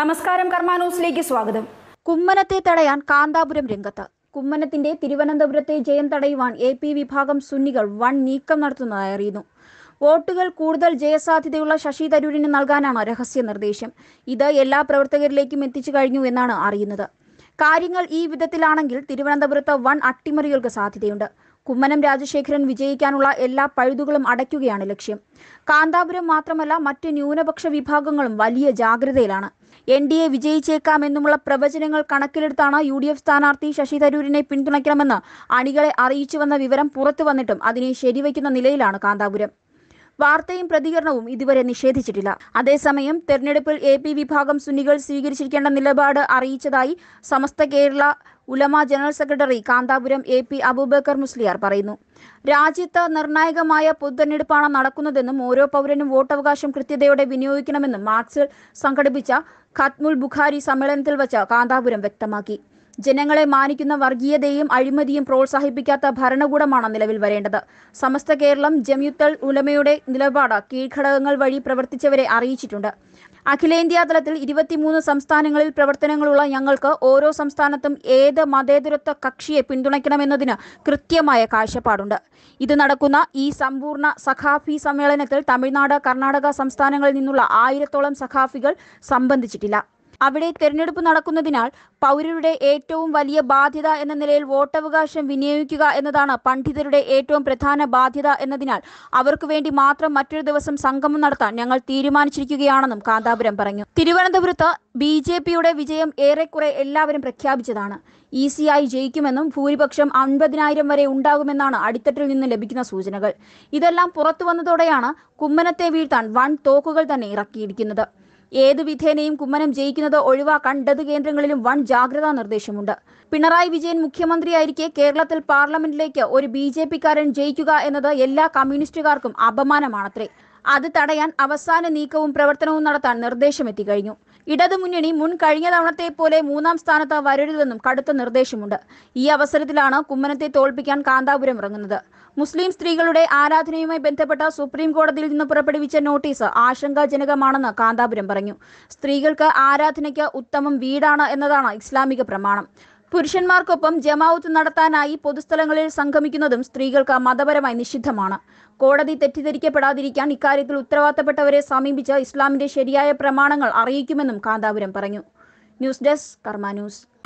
നമസ്കാരം കർമാനൂസിലേക്ക് സ്വാഗതം കുമ്മനത്തെ തടയാൻ കാന്താപുരം രംഗത്ത് കുമ്മനത്തിന്റെ തിരുവനന്തപുരത്തെ ജയം തടയുവാൻ എ പി വിഭാഗം സുന്നികൾ വൺ നീക്കം നടത്തുന്നതായി അറിയുന്നു വോട്ടുകൾ കൂടുതൽ ജയസാധ്യതയുള്ള ശശി തരൂരിന് നൽകാനാണ് രഹസ്യ നിർദ്ദേശം ഇത് എല്ലാ പ്രവർത്തകരിലേക്കും എത്തിച്ചു കഴിഞ്ഞു എന്നാണ് അറിയുന്നത് കാര്യങ്ങൾ ഈ വിധത്തിലാണെങ്കിൽ തിരുവനന്തപുരത്ത് വൺ അട്ടിമറികൾക്ക് സാധ്യതയുണ്ട് കുമ്മനം രാജശേഖരൻ വിജയിക്കാനുള്ള എല്ലാ പഴുതുകളും അടയ്ക്കുകയാണ് ലക്ഷ്യം കാന്താപുരം മാത്രമല്ല മറ്റ് ന്യൂനപക്ഷ വിഭാഗങ്ങളും വലിയ ജാഗ്രതയിലാണ് എൻ ഡി എ വിജയിച്ചേക്കാമെന്നുമുള്ള പ്രവചനങ്ങൾ കണക്കിലെടുത്താണ് യു ഡി എഫ് സ്ഥാനാർത്ഥി ശശി തരൂരിനെ പിന്തുണയ്ക്കണമെന്ന് അണികളെ അറിയിച്ചുവെന്ന വിവരം പുറത്തു വന്നിട്ടും അതിനെ ശരിവയ്ക്കുന്ന നിലയിലാണ് കാന്താപുരം വാർത്തയും പ്രതികരണവും ഇതുവരെ നിഷേധിച്ചിട്ടില്ല അതേസമയം തെരഞ്ഞെടുപ്പിൽ എ പി വിഭാഗം സുന്നികൾ സ്വീകരിച്ചിരിക്കേണ്ട നിലപാട് അറിയിച്ചതായി Samastha Kerala Ulama general secretary Kanthapuram A P Aboobacker Musliyar പറയുന്നു രാജ്യത്ത് നിർണായകമായ പൊതുതെരഞ്ഞെടുപ്പാണ് നടക്കുന്നതെന്നും ഓരോ പൗരനും വോട്ടവകാശം കൃത്യതയോടെ വിനിയോഗിക്കണമെന്നും മാർക്സിൽ സംഘടിപ്പിച്ച ഖത്മുൽ ബുഖാരി സമ്മേളനത്തിൽ വച്ച് കാന്താപുരം വ്യക്തമാക്കി ജനങ്ങളെ മാനിക്കുന്ന വർഗീയതയും അഴിമതിയും പ്രോത്സാഹിപ്പിക്കാത്ത ഭരണകൂടമാണ് നിലവിൽ വരേണ്ടത് സമസ്ത കേരളം ജമ്യുത്തൽ ഉലമയുടെ നിലപാട് കീഴ്ഘടകങ്ങൾ വഴി പ്രവർത്തിച്ചവരെ അറിയിച്ചിട്ടുണ്ട് അഖിലേന്ത്യാ തലത്തിൽ ഇരുപത്തിമൂന്ന് സംസ്ഥാനങ്ങളിൽ പ്രവർത്തനങ്ങളുള്ള ഞങ്ങൾക്ക് ഓരോ സംസ്ഥാനത്തും ഏത് മതേതരത്വ കക്ഷിയെ പിന്തുണയ്ക്കണമെന്നതിന് കൃത്യമായ കാഴ്ചപ്പാടുണ്ട് ഇത് നടക്കുന്ന ഈ സമ്പൂർണ്ണ സഖാഫി സമ്മേളനത്തിൽ തമിഴ്നാട് കർണാടക സംസ്ഥാനങ്ങളിൽ നിന്നുള്ള ആയിരത്തോളം സഖാഫികൾ സംബന്ധിച്ചിട്ടില്ല അവിടെ തെരഞ്ഞെടുപ്പ് നടക്കുന്നതിനാൽ പൗരരുടെ ഏറ്റവും വലിയ ബാധ്യത എന്ന നിലയിൽ വോട്ടവകാശം വിനിയോഗിക്കുക എന്നതാണ് പണ്ഡിതരുടെ ഏറ്റവും പ്രധാന ബാധ്യത എന്നതിനാൽ അവർക്ക് വേണ്ടി മാത്രം മറ്റൊരു ദിവസം സംഗമം നടത്താൻ ഞങ്ങൾ തീരുമാനിച്ചിരിക്കുകയാണെന്നും കാന്താപുരം പറഞ്ഞു തിരുവനന്തപുരത്ത് ബി ജെ പിയുടെ വിജയം ഏറെക്കുറെ എല്ലാവരും പ്രഖ്യാപിച്ചതാണ് ഈസിയായി ജയിക്കുമെന്നും ഭൂരിപക്ഷം അൻപതിനായിരം വരെ ഉണ്ടാകുമെന്നാണ് അടിത്തട്ടിൽ നിന്ന് ലഭിക്കുന്ന സൂചനകൾ ഇതെല്ലാം പുറത്തു വന്നതോടെയാണ് കുമ്മനത്തെ വീഴ്ത്താൻ വൺ തോക്കുകൾ തന്നെ ഇറക്കിയിരിക്കുന്നത് ഏതു വിധേനയും കുമ്മനം ജയിക്കുന്നത് ഒഴിവാക്കാൻ ഇടതു കേന്ദ്രങ്ങളിലും വൻ ജാഗ്രതാ നിർദ്ദേശമുണ്ട് പിണറായി വിജയൻ മുഖ്യമന്ത്രിയായിരിക്കെ കേരളത്തിൽ പാർലമെന്റിലേക്ക് ഒരു ബി ജെ പിക്കാരൻ ജയിക്കുക എന്നത് എല്ലാ കമ്മ്യൂണിസ്റ്റുകാർക്കും അപമാനമാണത്രേ അത് തടയാൻ അവസാന നീക്കവും പ്രവർത്തനവും നടത്താൻ നിർദ്ദേശമെത്തിക്കഴിഞ്ഞു ഇടതുമുന്നണി മുൻ കഴിഞ്ഞ തവണത്തെ പോലെ മൂന്നാം സ്ഥാനത്ത് വരരുതെന്നും കടുത്ത നിർദ്ദേശമുണ്ട് ഈ അവസരത്തിലാണ് കുമ്മനത്തെ തോൽപ്പിക്കാൻ കാന്താപുരം ഇറങ്ങുന്നത് മുസ്ലിം സ്ത്രീകളുടെ ആരാധനയുമായി ബന്ധപ്പെട്ട സുപ്രീം കോടതിയിൽ നിന്ന് പുറപ്പെടുവിച്ച നോട്ടീസ് ആശങ്കാജനകമാണെന്ന് കാന്താപുരം പറഞ്ഞു സ്ത്രീകൾക്ക് ആരാധനയ്ക്ക് ഉത്തമം വീടാണ് എന്നതാണ് ഇസ്ലാമിക പ്രമാണം പുരുഷന്മാർക്കൊപ്പം ജമാഅത്ത് നടത്താനായി പൊതുസ്ഥലങ്ങളിൽ സംഗമിക്കുന്നതും സ്ത്രീകൾക്ക് മതപരമായി നിഷിദ്ധമാണ് കോടതി തെറ്റിദ്ധരിക്കപ്പെടാതിരിക്കാൻ ഇക്കാര്യത്തിൽ ഉത്തരവാദിത്തപ്പെട്ടവരെ സമീപിച്ച് ഇസ്ലാമിന്റെ ശരിയായ പ്രമാണങ്ങൾ അറിയിക്കുമെന്നും കാന്താപുരം പറഞ്ഞു ന്യൂസ് ഡെസ്ക് കർമ്മ ന്യൂസ്